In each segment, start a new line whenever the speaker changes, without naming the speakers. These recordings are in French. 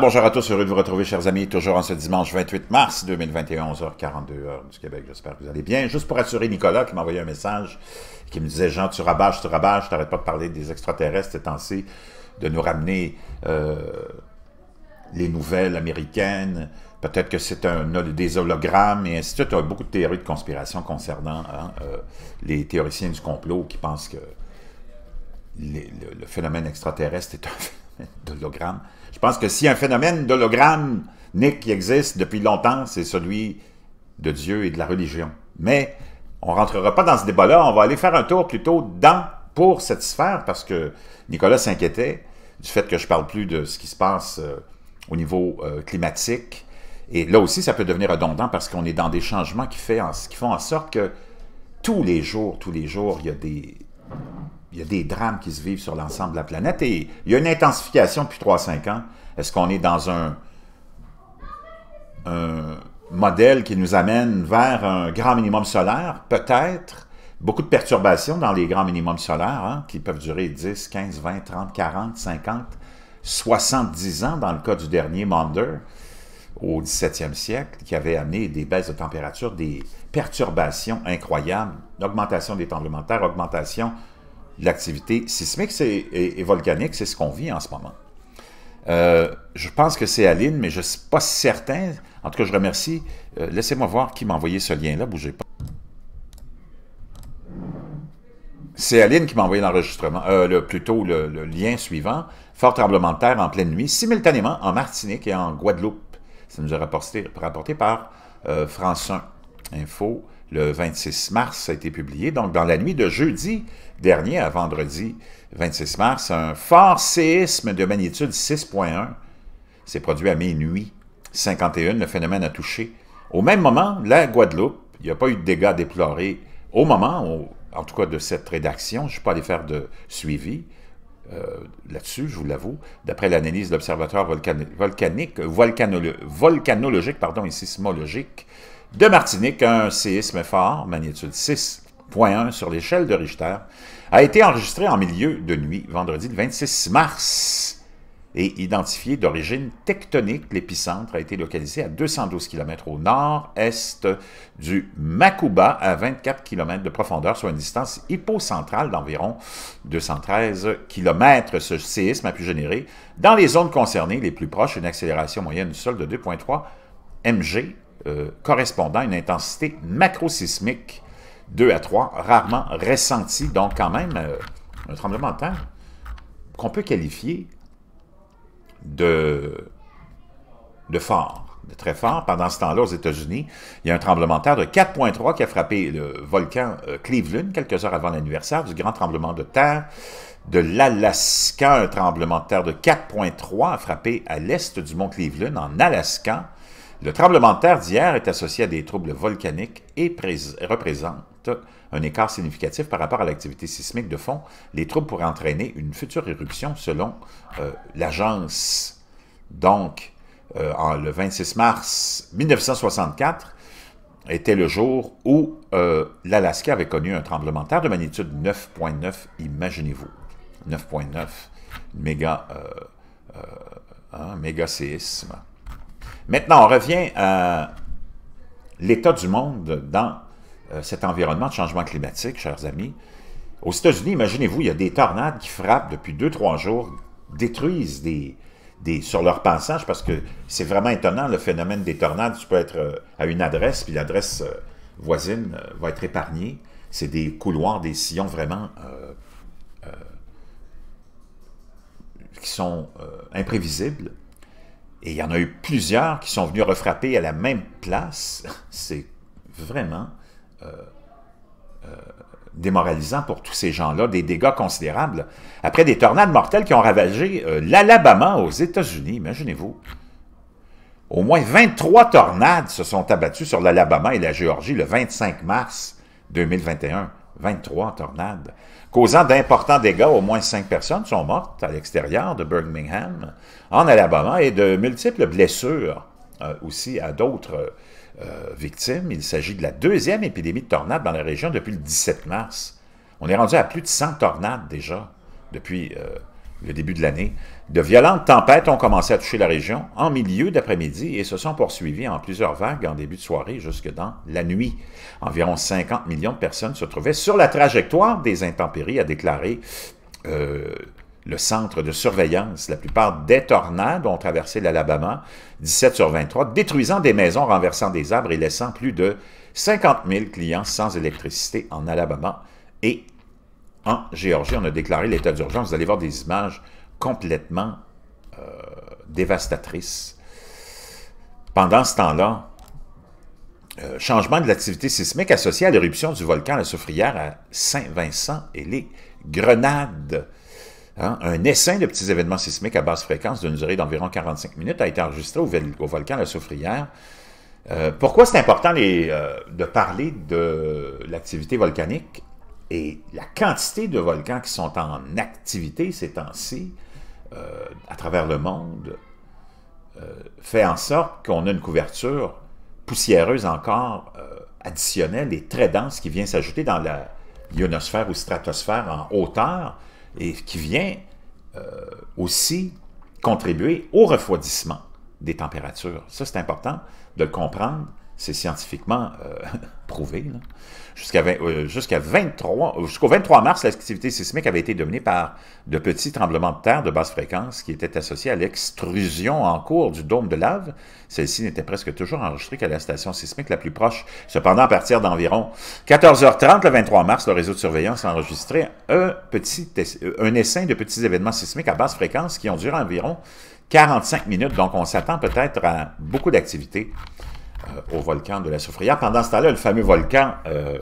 bonjour à tous, heureux de vous retrouver, chers amis, toujours en ce dimanche 28 mars 2021, 11h42, du Québec. J'espère que vous allez bien. Juste pour assurer Nicolas, qui m'a envoyé un message, qui me disait Jean, tu rabâches, tu rabâches, t'arrêtes pas de parler des extraterrestres c'est temps de nous ramener euh, les nouvelles américaines. Peut-être que c'est un, des hologrammes et ainsi de suite. beaucoup de théories de conspiration concernant hein, euh, les théoriciens du complot qui pensent que le, le, phénomène extraterrestre est un phénomène je pense que si un phénomène d'hologramme, Nick, qui existe depuis longtemps, c'est celui de Dieu et de la religion. Mais on ne rentrera pas dans ce débat-là, on va aller faire un tour plutôt dans, pour satisfaire, parce que Nicolas s'inquiétait du fait que je ne parle plus de ce qui se passe euh, au niveau euh, climatique. Et là aussi, ça peut devenir redondant parce qu'on est dans des changements qui, fait qui font en sorte que tous les jours, tous les jours, il y a des, il y a des drames qui se vivent sur l'ensemble de la planète et il y a une intensification depuis 3-5 ans. Est-ce qu'on est dans un, modèle qui nous amène vers un grand minimum solaire? Peut-être. Beaucoup de perturbations dans les grands minimums solaires hein, qui peuvent durer 10, 15, 20, 30, 40, 50, 70 ans dans le cas du dernier Maunder au 17e siècle qui avait amené des baisses de température, des perturbations incroyables, augmentation des températures, de augmentation l'activité sismique et, volcanique, c'est ce qu'on vit en ce moment. Euh, je pense que c'est Aline, mais je ne suis pas certain. En tout cas, je remercie. Euh, laissez-moi voir qui m'a envoyé ce lien-là. Bougez pas. C'est Aline qui m'a envoyé l'enregistrement, euh, le, plutôt le, lien suivant. Fort tremblement de terre en pleine nuit, simultanément en Martinique et en Guadeloupe. Ça nous est rapporté, rapporté par France 1 Info le 26 mars, a été publié. Donc, dans la nuit de jeudi dernier à vendredi 26 mars, un fort séisme de magnitude 6.1 s'est produit à minuit 51. Le phénomène a touché. Au même moment, la Guadeloupe, il n'y a pas eu de dégâts déplorés au moment, en tout cas de cette rédaction. Je ne suis pas allé faire de suivi. Euh, là-dessus, je vous l'avoue, d'après l'analyse de l'Observatoire volcanique, volcanologique pardon, et sismologique de Martinique, un séisme fort, magnitude 6.1 sur l'échelle de Richter, a été enregistré en milieu de nuit, vendredi le 26 mars, et identifié d'origine tectonique. L'épicentre a été localisé à 212 km au nord-est du Makuba, à 24 km de profondeur, soit une distance hypocentrale d'environ 213 km. Ce séisme a pu générer, dans les zones concernées les plus proches, une accélération moyenne du sol de 2,3 mg euh, correspondant à une intensité macrosismique 2 à 3, rarement ressentie, donc quand même euh, un tremblement de terre qu'on peut qualifier de, de fort, de très fort. Pendant ce temps-là, aux États-Unis, il y a un tremblement de terre de 4.3 qui a frappé le volcan euh, Cleveland quelques heures avant l'anniversaire du grand tremblement de terre de l'Alaska. Un tremblement de terre de 4.3 a frappé à l'est du mont Cleveland, en Alaska. Le tremblement de terre d'hier est associé à des troubles volcaniques et représente un écart significatif par rapport à l'activité sismique de fond. Les troubles pourraient entraîner une future éruption selon euh, l'agence. Donc, euh, le 26 mars 1964 était le jour où euh, l'Alaska avait connu un tremblement de terre de magnitude 9.9, imaginez-vous. 9.9, méga, un hein, méga séisme. Maintenant, on revient à l'état du monde dans euh, cet environnement de changement climatique, chers amis. Aux États-Unis, imaginez-vous, il y a des tornades qui frappent depuis deux, trois jours, détruisent des, sur leur passage, parce que c'est vraiment étonnant, le phénomène des tornades, tu peux être euh, à une adresse, puis l'adresse euh, voisine va être épargnée. C'est des couloirs, des sillons vraiment qui sont imprévisibles. Et il y en a eu plusieurs qui sont venus refrapper à la même place. C'est vraiment euh, euh, démoralisant pour tous ces gens-là, des dégâts considérables. Après des tornades mortelles qui ont ravagé euh, l'Alabama aux États-Unis, imaginez-vous. Au moins 23 tornades se sont abattues sur l'Alabama et la Géorgie le 25 mars 2021. 23 tornades, causant d'importants dégâts. Au moins cinq personnes sont mortes à l'extérieur de Birmingham, en Alabama, et de multiples blessures euh, aussi à d'autres euh, victimes. Il s'agit de la deuxième épidémie de tornades dans la région depuis le 17 mars. On est rendu à plus de 100 tornades déjà depuis euh, le début de l'année, de violentes tempêtes ont commencé à toucher la région en milieu d'après-midi et se sont poursuivies en plusieurs vagues en début de soirée jusque dans la nuit. Environ 50 millions de personnes se trouvaient sur la trajectoire des intempéries, a déclaré euh, le centre de surveillance. La plupart des tornades ont traversé l'Alabama, 17 sur 23, détruisant des maisons, renversant des arbres et laissant plus de 50 000 clients sans électricité en Alabama et en Géorgie, on a déclaré l'état d'urgence. Vous allez voir des images complètement euh, dévastatrices. Pendant ce temps-là, euh, changement de l'activité sismique associé à l'éruption du volcan La Soufrière à Saint-Vincent et les Grenades. Hein, un essaim de petits événements sismiques à basse fréquence d'une durée d'environ 45 minutes a été enregistré au, volcan La Soufrière. Euh, pourquoi c'est important de parler de l'activité volcanique et la quantité de volcans qui sont en activité ces temps-ci, euh, à travers le monde, euh, fait en sorte qu'on a une couverture poussiéreuse encore euh, additionnelle et très dense qui vient s'ajouter dans la ionosphère ou stratosphère en hauteur et qui vient aussi contribuer au refroidissement des températures. Ça, c'est important de comprendre c'est scientifiquement euh, prouvé. Jusqu'à euh, euh, jusqu'au 23 mars, l'activité sismique avait été dominée par de petits tremblements de terre de basse fréquence qui étaient associés à l'extrusion en cours du dôme de lave. Celle-ci n'était presque toujours enregistrée qu'à la station sismique la plus proche. Cependant, à partir d'environ 14h30 le 23 mars, le réseau de surveillance a enregistré un, petit, un essaim de petits événements sismiques à basse fréquence qui ont duré environ 45 minutes. Donc, on s'attend peut-être à beaucoup d'activités euh, au volcan de la Soufrière. Pendant ce temps-là, le fameux volcan, euh,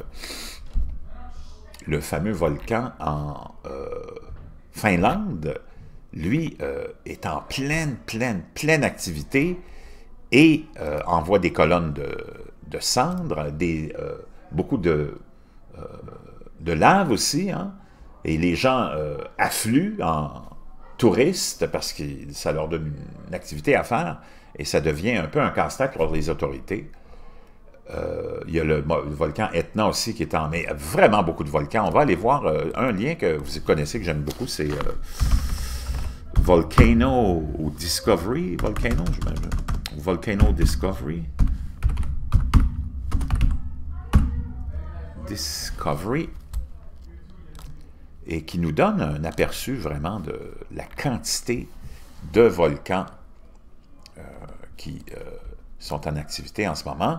le fameux volcan en euh, Finlande, lui, est en pleine, pleine, pleine activité et envoie des colonnes de, cendres, beaucoup de, de lave aussi, hein. et les gens affluent en touristes parce que ça leur donne une activité à faire. Et ça devient un peu un casse-tête pour les autorités. Euh, il y a le, volcan Etna aussi qui est en Mais Vraiment beaucoup de volcans. On va aller voir euh, un lien que vous connaissez, que j'aime beaucoup, c'est euh, Volcano Discovery. Volcano, je Volcano Discovery. Discovery. Et qui nous donne un aperçu vraiment de la quantité de volcans qui euh, sont en activité en ce moment,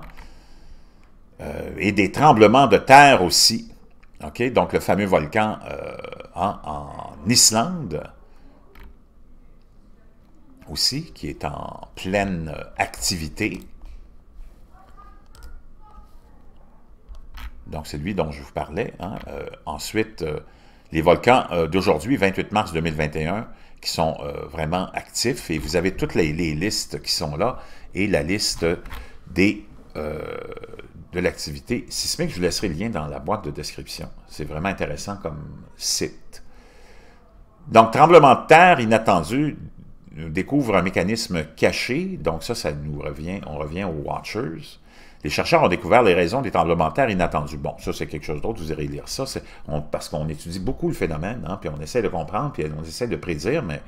euh, et des tremblements de terre aussi. Donc, le fameux volcan euh, en, Islande aussi, qui est en pleine activité. Donc, c'est lui dont je vous parlais. Hein, ensuite, les volcans euh, d'aujourd'hui, 28 mars 2021, qui sont euh, vraiment actifs. Et vous avez toutes les, listes qui sont là et la liste des, euh, de l'activité sismique. Je vous laisserai le lien dans la boîte de description. C'est vraiment intéressant comme site. Donc, tremblement de terre inattendu découvre un mécanisme caché. Donc ça, ça nous revient, on revient aux Watchers. Les chercheurs ont découvert les raisons des tremblements de terre inattendus. Bon, ça, c'est quelque chose d'autre, vous irez lire ça, parce qu'on étudie beaucoup le phénomène, hein, puis on essaie de comprendre, puis on essaie de prédire, mais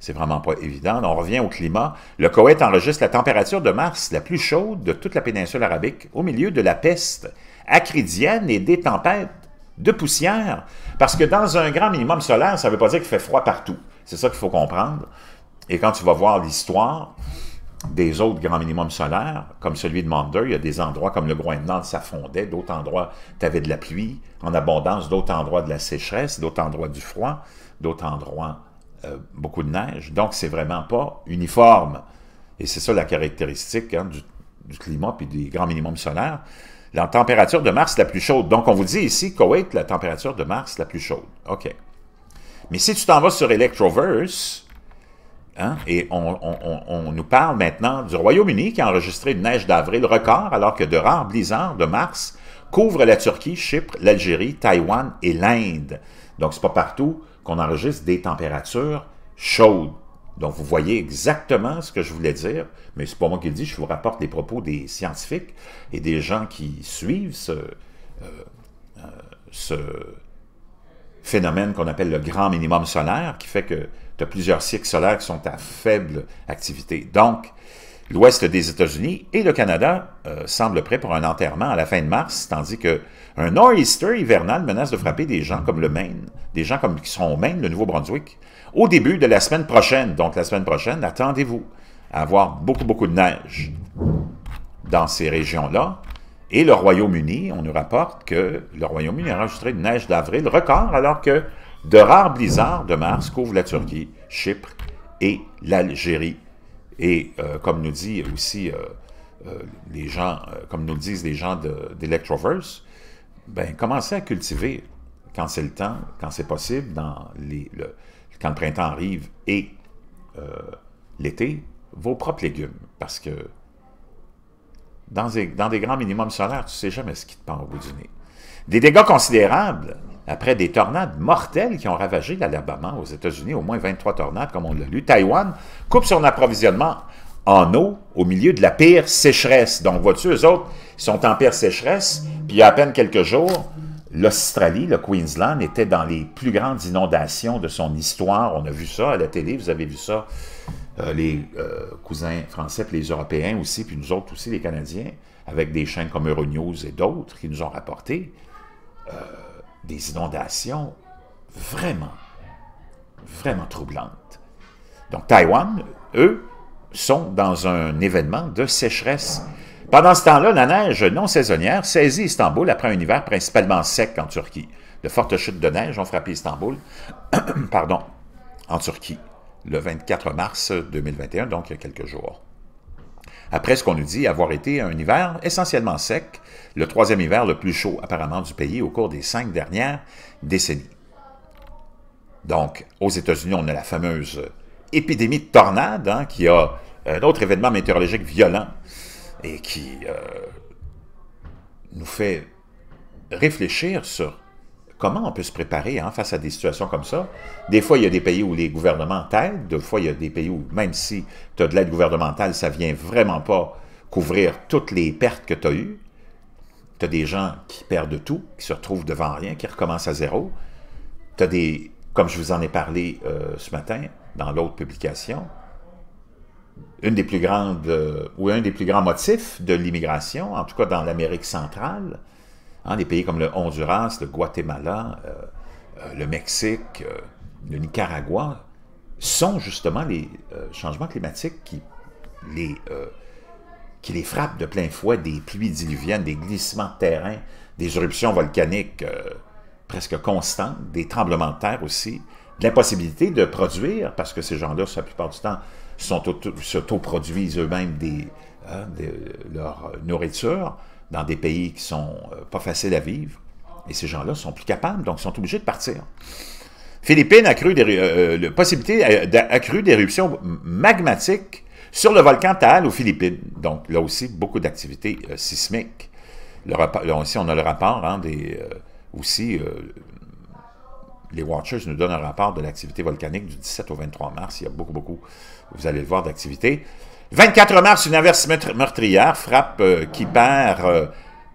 c'est vraiment pas évident. On revient au climat. Le Koweït enregistre la température de mars la plus chaude de toute la péninsule arabique, au milieu de la peste acridienne et des tempêtes de poussière. Parce que dans un grand minimum solaire, ça ne veut pas dire qu'il fait froid partout. C'est ça qu'il faut comprendre. Et quand tu vas voir l'histoire, des autres grands minimums solaires, comme celui de Maunder, il y a des endroits comme le Groenland, ça fondait, d'autres endroits, tu avais de la pluie en abondance, d'autres endroits de la sécheresse, d'autres endroits du froid, d'autres endroits euh, beaucoup de neige. Donc, c'est vraiment pas uniforme. Et c'est ça la caractéristique hein, du, climat puis des grands minimums solaires. La température de Mars la plus chaude. Donc, on vous dit ici, Koweït, la température de Mars la plus chaude. OK. Mais si tu t'en vas sur Electroverse, Hein? Et on, nous parle maintenant du Royaume-Uni qui a enregistré une neige d'avril record alors que de rares blizzards de mars couvrent la Turquie, Chypre, l'Algérie, Taïwan et l'Inde. Donc, c'est pas partout qu'on enregistre des températures chaudes. Donc, vous voyez exactement ce que je voulais dire, mais c'est pas moi qui le dis, je vous rapporte les propos des scientifiques et des gens qui suivent ce, euh, euh, ce, phénomène qu'on appelle le grand minimum solaire, qui fait que tu as plusieurs cycles solaires qui sont à faible activité. Donc, l'ouest des États-Unis et le Canada euh, semblent prêts pour un enterrement à la fin de mars, tandis que un nor'easter hivernal menace de frapper des gens comme le Maine, des gens comme qui sont au Maine, le Nouveau-Brunswick, au début de la semaine prochaine. Donc la semaine prochaine, attendez-vous à avoir beaucoup, beaucoup de neige dans ces régions-là. Et le Royaume-Uni, on nous rapporte que le Royaume-Uni a enregistré une neige d'avril record, alors que de rares blizzards de mars couvrent la Turquie, Chypre et l'Algérie. Et euh, comme nous dit aussi euh, euh, les gens, comme nous disent les gens d'Electroverse, ben, commencez à cultiver quand c'est le temps, quand c'est possible, dans les, quand le printemps arrive et l'été, vos propres légumes, parce que dans des, grands minimums solaires, tu ne sais jamais ce qui te pend au bout du nez. Des dégâts considérables après des tornades mortelles qui ont ravagé l'Alabama aux États-Unis, au moins 23 tornades, comme on l'a lu. Taïwan coupe son approvisionnement en eau au milieu de la pire sécheresse. Donc, vois-tu, eux autres, sont en pire sécheresse, puis il y a à peine quelques jours, l'Australie, le Queensland, était dans les plus grandes inondations de son histoire. On a vu ça à la télé, vous avez vu ça euh, les euh, cousins français, puis les Européens aussi, puis nous autres aussi, les Canadiens, avec des chaînes comme Euronews et d'autres qui nous ont rapporté euh, des inondations vraiment, vraiment troublantes. Donc Taïwan, eux, sont dans un événement de sécheresse. Pendant ce temps-là, la neige non saisonnière saisit Istanbul après un hiver principalement sec en Turquie. De fortes chutes de neige ont frappé Istanbul, pardon, en Turquie le 24 mars 2021, donc il y a quelques jours. Après ce qu'on nous dit avoir été un hiver essentiellement sec, le troisième hiver le plus chaud apparemment du pays au cours des cinq dernières décennies. Donc, aux États-Unis, on a la fameuse épidémie de tornade, hein, qui a euh, un autre événement météorologique violent et qui euh, nous fait réfléchir sur comment on peut se préparer hein, face à des situations comme ça? Des fois, il y a des pays où les gouvernements t'aident, des fois, il y a des pays où, même si tu as de l'aide gouvernementale, ça ne vient vraiment pas couvrir toutes les pertes que tu as eues. Tu as des gens qui perdent tout, qui se retrouvent devant rien, qui recommencent à zéro. Tu as des, comme je vous en ai parlé euh, ce matin dans l'autre publication, une des plus grandes, euh, ou un des plus grands motifs de l'immigration, en tout cas dans l'Amérique centrale, les hein, des pays comme le Honduras, le Guatemala, euh, euh, le Mexique, euh, le Nicaragua, sont justement les changements climatiques qui les, qui les frappent de plein fouet, des pluies diluviennes, des glissements de terrain, des éruptions volcaniques presque constantes, des tremblements de terre aussi, de l'impossibilité de produire, parce que ces gens-là, la plupart du temps, sont auto, s'autoproduisent eux-mêmes hein, leur nourriture, dans des pays qui sont euh, pas faciles à vivre. Et ces gens-là sont plus capables, donc sont obligés de partir. Philippines accrue des, euh, euh d'éruptions magmatiques sur le volcan Taal aux Philippines. Donc là aussi, beaucoup d'activités euh, sismiques. Le on a le rapport hein, des... aussi, les Watchers nous donnent un rapport de l'activité volcanique du 17 au 23 mars. Il y a beaucoup, beaucoup, vous allez le voir, d'activités. 24 mars, une averse meurtrière frappe euh, qui perd euh,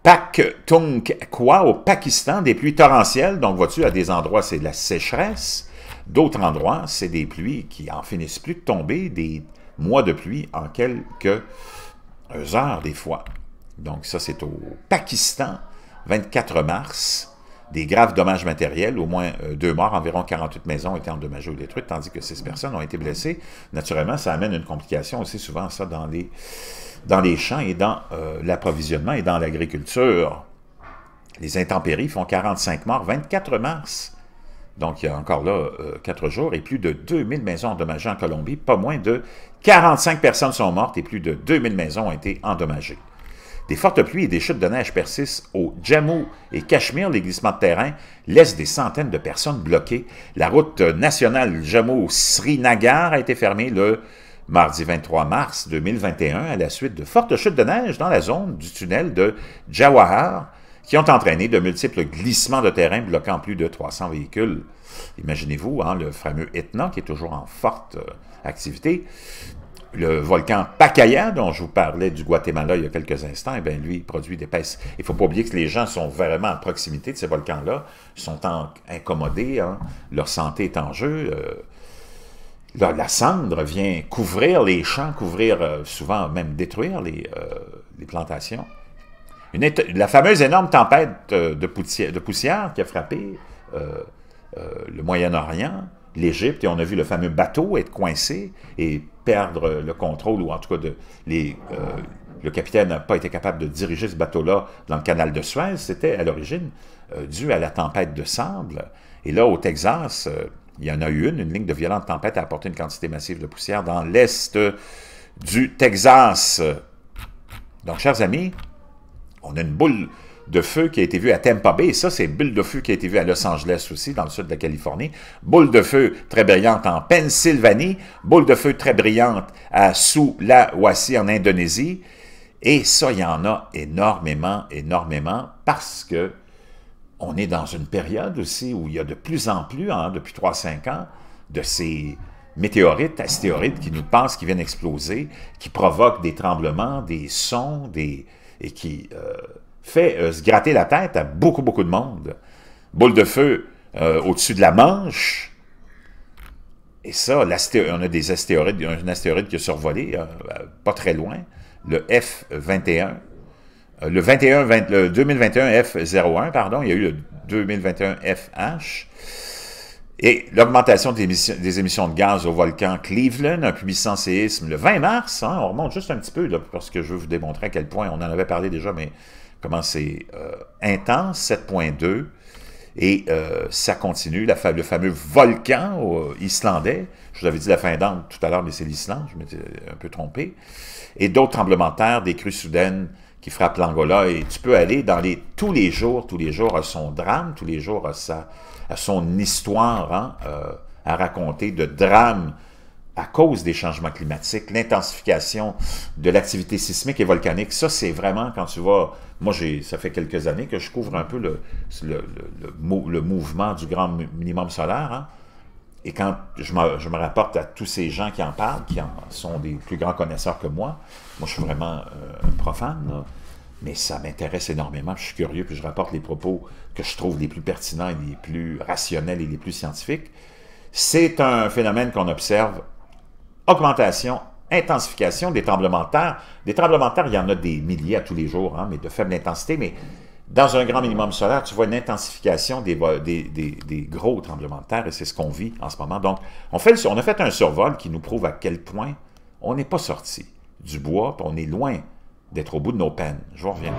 Pak Tung Kwa au Pakistan, des pluies torrentielles. Donc, vois-tu, à des endroits, c'est de la sécheresse. D'autres endroits, c'est des pluies qui en finissent plus de tomber, des mois de pluie en quelques euh, heures des fois. Donc, ça, c'est au Pakistan, 24 mars des graves dommages matériels, au moins euh, deux morts, environ 48 maisons ont été endommagées ou détruites, tandis que six personnes ont été blessées. Naturellement, ça amène une complication aussi souvent ça dans les, dans les champs et dans euh, l'approvisionnement et dans l'agriculture. Les intempéries font 45 morts, 24 mars. Donc, il y a encore là euh, quatre jours et plus de 2000 maisons endommagées en Colombie. Pas moins de 45 personnes sont mortes et plus de 2000 maisons ont été endommagées. Des fortes pluies et des chutes de neige persistent au Jammu et Cachemire. Les glissements de terrain laissent des centaines de personnes bloquées. La route nationale Jammu-Srinagar a été fermée le mardi 23 mars 2021 à la suite de fortes chutes de neige dans la zone du tunnel de Jawahar qui ont entraîné de multiples glissements de terrain bloquant plus de 300 véhicules. Imaginez-vous hein, le fameux Etna qui est toujours en forte euh, activité le volcan Pacaya, dont je vous parlais du Guatemala il y a quelques instants, eh lui, produit des pèses. Il ne faut pas oublier que les gens sont vraiment à proximité de ces volcans-là, sont incommodés, hein. leur santé est en jeu. Euh, la, cendre vient couvrir les champs, couvrir, euh, souvent même détruire les, euh, plantations. la fameuse énorme tempête de, poussière, de poussière qui a frappé le Moyen-Orient, l'Égypte, et on a vu le fameux bateau être coincé et perdre le contrôle, ou en tout cas, euh, le capitaine n'a pas été capable de diriger ce bateau-là dans le canal de Suez. C'était à l'origine euh, dû à la tempête de sable. Et là, au Texas, euh, il y en a eu une, une ligne de violente tempête a apporté une quantité massive de poussière dans l'est du Texas. Donc, chers amis, on a une boule de feu qui a été vu à Tampa Bay. Et ça, c'est bulle de feu qui a été vue à Los Angeles aussi, dans le sud de la Californie. Boule de feu très brillante en Pennsylvanie. Boule de feu très brillante à Sulawesi en Indonésie. Et ça, il y en a énormément, énormément, parce que on est dans une période aussi où il y a de plus en plus, hein, depuis 3-5 ans, de ces météorites, astéroïdes qui nous pensent qui viennent exploser, qui provoquent des tremblements, des sons, des, et qui euh, fait euh, se gratter la tête à beaucoup, beaucoup de monde. Boule de feu euh, au-dessus de la Manche. Et ça, on a des astéroïdes, un astéroïde qui a survolé, euh, pas très loin, le F-21. le, 21, 2021 F-01, pardon, il y a eu le 2021 FH. Et l'augmentation des, des, émissions de gaz au volcan Cleveland, un puissant séisme le 20 mars, hein. on remonte juste un petit peu, parce que je veux vous démontrer à quel point on en avait parlé déjà, mais comment c'est euh, intense, 7.2, et euh, ça continue, la le fameux volcan islandais, je vous avais dit la Finlande tout à l'heure, mais c'est l'Islande, je m'étais euh, un peu trompé, et d'autres tremblements de terre, des crues soudaines qui frappent l'Angola, et tu peux aller dans les, tous les jours, tous les jours à son drame, tous les jours à, sa, à son histoire, hein, à raconter de drames à cause des changements climatiques, l'intensification de l'activité sismique et volcanique. Ça, c'est vraiment quand tu vois, Moi, ça fait quelques années que je couvre un peu le, le, mouvement du grand minimum solaire. Hein. Et quand je me, je me, rapporte à tous ces gens qui en parlent, qui en sont des plus grands connaisseurs que moi, moi, je suis vraiment euh, profane, mais ça m'intéresse énormément. Je suis curieux, puis je rapporte les propos que je trouve les plus pertinents et les plus rationnels et les plus scientifiques. C'est un phénomène qu'on observe augmentation, intensification des tremblements de terre. Des tremblements de terre, il y en a des milliers à tous les jours, hein, mais de faible intensité. Mais dans un grand minimum solaire, tu vois une intensification des, gros tremblements de terre, et c'est ce qu'on vit en ce moment. Donc, on, fait on a fait un survol qui nous prouve à quel point on n'est pas sorti du bois, on est loin d'être au bout de nos peines. Je vous reviens.